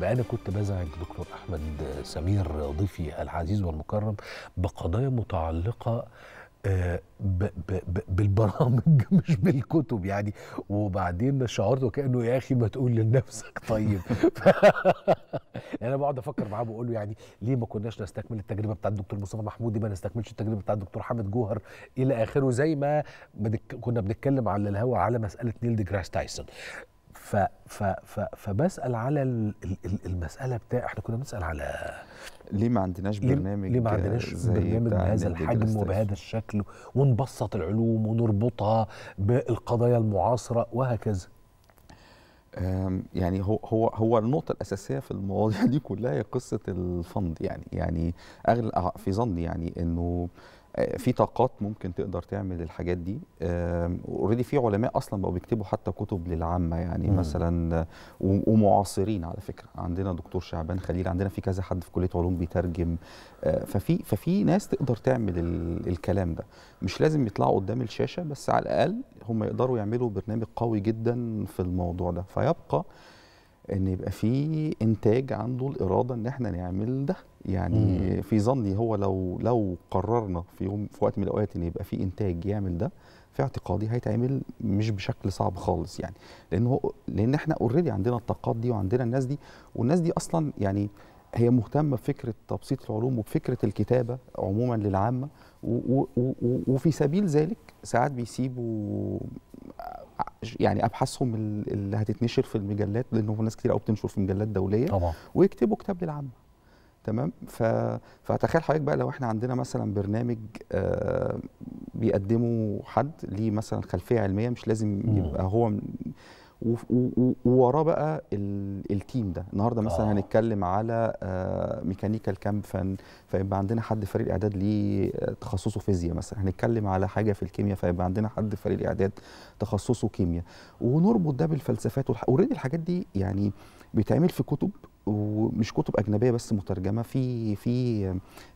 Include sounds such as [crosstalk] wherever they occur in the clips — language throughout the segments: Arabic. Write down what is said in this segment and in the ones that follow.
بقى كنت بزعج دكتور احمد سمير ضيفي العزيز والمكرم بقضايا متعلقه آه، ب ب بالبرامج [laughs] مش بالكتب يعني وبعدين شعرت وكانه يا اخي ما تقول لنفسك طيب [laughs] انا بقعد افكر معاه بقول له يعني ليه ما كناش نستكمل التجربه بتاعت الدكتور مصطفى محمودي ما نستكملش التجربه بتاعت الدكتور حامد جوهر الى اخره زي ما كنا بنتكلم على الهوا على مساله نيل دي جراس تايسون ف ف ف فبسال على المساله بتاع احنا كنا بنسال على ليه ما عندناش برنامج ليه ما عندناش برنامج بهذا الحجم وبهذا الشكل ونبسط العلوم ونربطها بالقضايا المعاصره وهكذا يعني هو هو هو النقطة الأساسية في المواضيع [laughs] دي كلها هي قصة الفند يعني يعني أغلب آه، في ظني يعني إنه في طاقات ممكن تقدر تعمل الحاجات دي اوريدي في علماء اصلا بقوا بيكتبوا حتى كتب للعامه يعني مم. مثلا ومعاصرين على فكره عندنا دكتور شعبان خليل عندنا في كذا حد في كليه علوم بيترجم آه، ففي ففي ناس تقدر تعمل الكلام ده مش لازم يطلعوا قدام الشاشه بس على الاقل هم يقدروا يعملوا برنامج قوي جدا في الموضوع ده فيبقى ان يبقى في انتاج عنده الاراده ان احنا نعمل ده يعني مم. في ظني هو لو لو قررنا في يوم في وقت من الاوقات ان يبقى في انتاج يعمل ده في اعتقادي هيتعمل مش بشكل صعب خالص يعني لان هو لان احنا اوريدي عندنا الطاقات دي وعندنا الناس دي والناس دي اصلا يعني هي مهتمه بفكره تبسيط العلوم وبفكره الكتابه عموما للعامه وفي سبيل ذلك ساعات بيسيبوا يعني ابحاثهم اللي هتتنشر في المجلات لانه ناس كتير قوي بتنشر في مجلات دوليه طبعا. ويكتبوا كتاب للعامه تمام ف... فتخيل حضرتك بقى لو احنا عندنا مثلا برنامج آ... آه، بيقدمه حد ليه مثلا خلفيه علميه مش لازم يبقى هو ووراه بقى التيم ده النهارده مثلا آه. هنتكلم على ميكانيكال آه، كامب فن فيبقى عندنا حد فريق الاعداد ليه آه، تخصصه فيزياء مثلا هنتكلم على حاجه في الكيمياء فيبقى عندنا حد فريق الاعداد تخصصه كيمياء ونربط ده بالفلسفات اوريدي الحاجات دي يعني بيتعمل في كتب ومش كتب اجنبيه بس مترجمه في في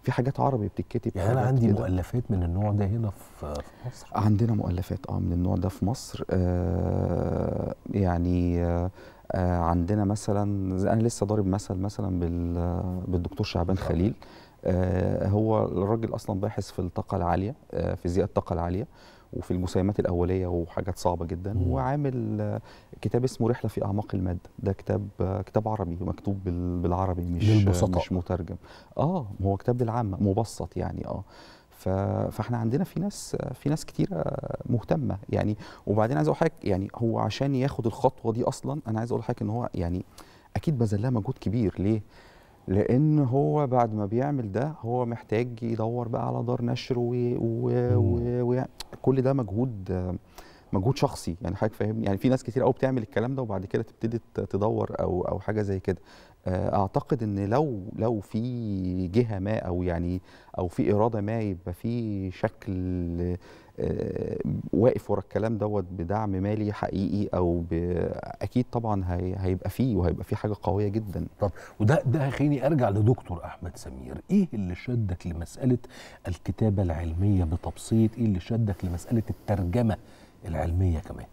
في حاجات عربي بتتكتب يعني انا عندي كدا. مؤلفات من النوع ده هنا في مصر عندنا مؤلفات اه من النوع ده في مصر آه يعني آه عندنا مثلا انا لسه ضارب مثل مثلا بالدكتور شعبان خليل آه، هو الراجل اصلا باحث في الطاقه العاليه آه، فيزياء الطاقه العاليه وفي المسايمات الاوليه وحاجات صعبه جدا مم. وعامل آه، كتاب اسمه رحله في اعماق الماده ده كتاب كتاب عربي مكتوب بالعربي مش للبسطاء. مش مترجم اه هو كتاب للعامه مبسط يعني اه فاحنا عندنا في ناس في ناس كتيره مهتمه يعني وبعدين عايز اقول حضرتك يعني هو عشان ياخد الخطوه دي اصلا انا عايز اقول حضرتك ان هو يعني اكيد بذل لها مجهود كبير ليه؟ لان هو بعد ما بيعمل ده هو محتاج يدور بقى على دار نشر وكل يعني ده مجهود مجهود شخصي يعني حضرتك فاهمني يعني في ناس كتير قوي بتعمل الكلام ده وبعد كده تبتدي تدور او او حاجه زي كده آه، اعتقد ان لو لو في جهه ما او يعني او في اراده ما يبقى في شكل آه، واقف ورا الكلام دوت بدعم مالي حقيقي او ب... اكيد طبعا هي... هيبقى فيه وهيبقى فيه حاجه قويه جدا طب وده ده هيخليني ارجع لدكتور احمد سمير ايه اللي شدك لمساله الكتابه العلميه بتبسيط ايه اللي شدك لمساله الترجمه العلميه كمان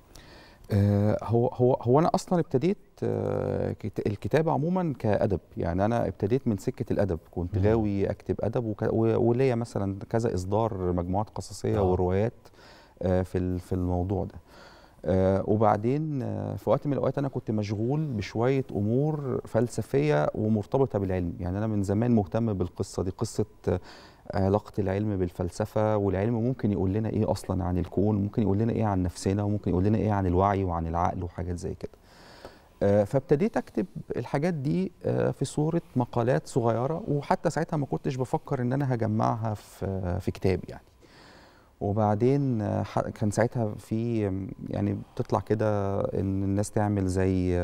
آه، هو هو هو انا اصلا ابتديت آه، الكتابه عموما كادب يعني انا ابتديت من سكه الادب كنت غاوي اكتب ادب وليا مثلا كذا اصدار مجموعات قصصيه آه. وروايات في في الموضوع ده آه، وبعدين آه، في وقت من الاوقات انا كنت مشغول بشويه امور فلسفيه ومرتبطه بالعلم يعني انا من زمان مهتم بالقصه دي قصه آه، علاقه العلم بالفلسفه والعلم ممكن يقول لنا ايه اصلا عن الكون ممكن يقول لنا ايه عن نفسنا وممكن يقول لنا ايه عن الوعي وعن العقل وحاجات زي كده فابتديت اكتب الحاجات دي في صوره مقالات صغيره وحتى ساعتها ما كنتش بفكر ان انا هجمعها في في كتاب يعني وبعدين كان ساعتها في يعني بتطلع كده ان الناس تعمل زي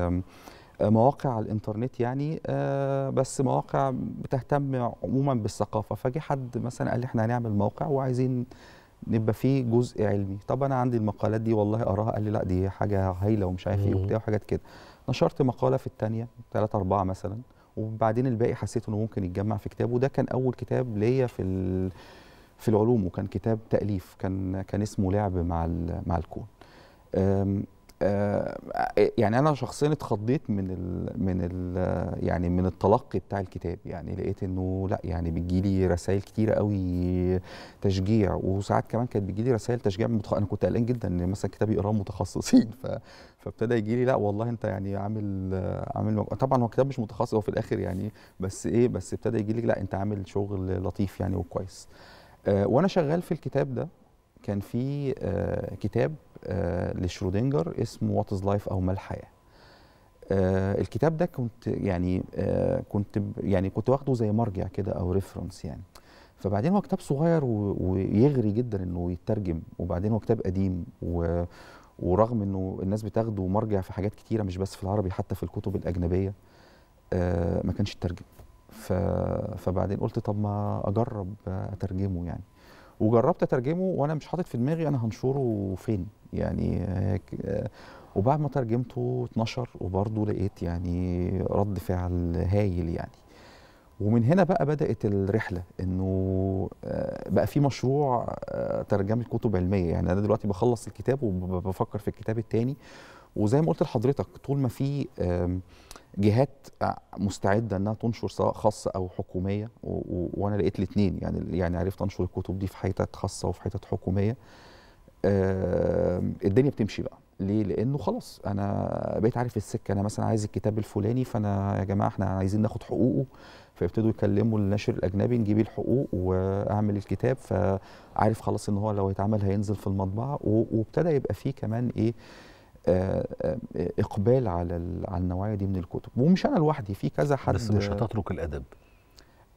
مواقع على الانترنت يعني آه، بس مواقع بتهتم عموما بالثقافه فجه حد مثلا قال لي احنا هنعمل موقع وعايزين نبقى فيه جزء علمي طب انا عندي المقالات دي والله اراها قال لي لا دي حاجه هايله ومش عارف ايه وبتاع وحاجات كده نشرت مقاله في الثانيه ثلاثة أربعة مثلا وبعدين الباقي حسيت انه ممكن يتجمع في كتاب وده كان اول كتاب ليا في في العلوم وكان كتاب تاليف كان كان اسمه لعب مع مع الكون أه، يعني انا شخصيا اتخضيت من الـ من الـ يعني من التلقي بتاع الكتاب يعني لقيت انه لا يعني لي رسائل كتيره قوي تشجيع وساعات كمان كانت بتجي لي رسائل تشجيع متخ... انا كنت قلقان جدا ان مثلا كتاب يقراه متخصصين [laughs] ف... فابتدى يجي لي لا والله انت يعني عامل عامل طبعا هو كتاب مش متخصص هو في الاخر يعني بس ايه بس ابتدى يجي لي لا انت عامل شغل لطيف يعني وكويس آه، وانا شغال في الكتاب ده كان في آه، كتاب آه، لشرودنجر اسمه وات از لايف او ما الحياه الكتاب ده كنت يعني كنت يعني كنت واخده زي مرجع كده او ريفرنس يعني فبعدين هو كتاب صغير ويغري جدا انه يترجم وبعدين هو كتاب قديم و ورغم انه الناس بتاخده مرجع في حاجات كتيره مش بس في العربي حتى في الكتب الاجنبيه ما كانش اترجم فبعدين قلت طب ما اجرب اترجمه يعني وجربت اترجمه وانا مش حاطط في دماغي انا هنشره فين يعني وبعد ما ترجمته اتنشر وبرضه لقيت يعني رد فعل هايل يعني ومن هنا بقى بدات الرحله انه آه، بقى في مشروع آه، ترجمه كتب علميه يعني انا دلوقتي بخلص الكتاب وبفكر في الكتاب الثاني وزي ما قلت لحضرتك طول ما في جهات مستعده انها تنشر سواء خاصه او حكوميه وانا لقيت الاثنين يعني يعني عرفت انشر الكتب دي في حتت خاصه وفي حتت حكوميه الدنيا بتمشي بقى ليه؟ لانه خلاص انا بقيت عارف السكه انا مثلا عايز الكتاب الفلاني فانا يا جماعه احنا عايزين ناخد حقوقه فيبتدوا يكلموا الناشر الاجنبي نجيب الحقوق واعمل الكتاب فعارف خلاص ان هو لو يتعمل هينزل في المطبعه وابتدى يبقى فيه كمان ايه آه، آه، اقبال على على النوعيه دي من الكتب ومش انا لوحدي في كذا حد بس مش هتترك الادب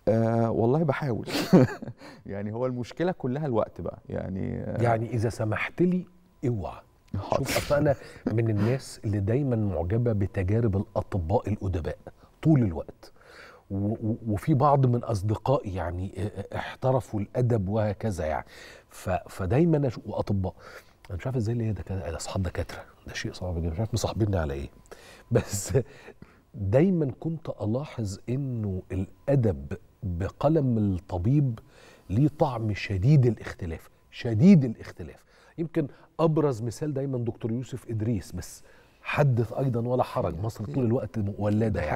آه والله بحاول [laughs] يعني هو المشكله كلها الوقت بقى يعني آه يعني اذا سمحت لي اوعى شوف انا من الناس اللي دايما معجبه بتجارب الاطباء الادباء طول الوقت وفي بعض من اصدقائي يعني آه، احترفوا الادب وهكذا يعني فدايما اشوف اطباء انا مش عارف ازاي ليه ده اصحاب دكاتره ده شيء صعب جدا مش عارف مصاحبيني على ايه بس دايما كنت الاحظ انه الادب بقلم الطبيب ليه طعم شديد الاختلاف شديد الاختلاف يمكن ابرز مثال دايما دكتور يوسف ادريس بس حدث ايضا ولا حرج مصر طول الوقت ولاده يعني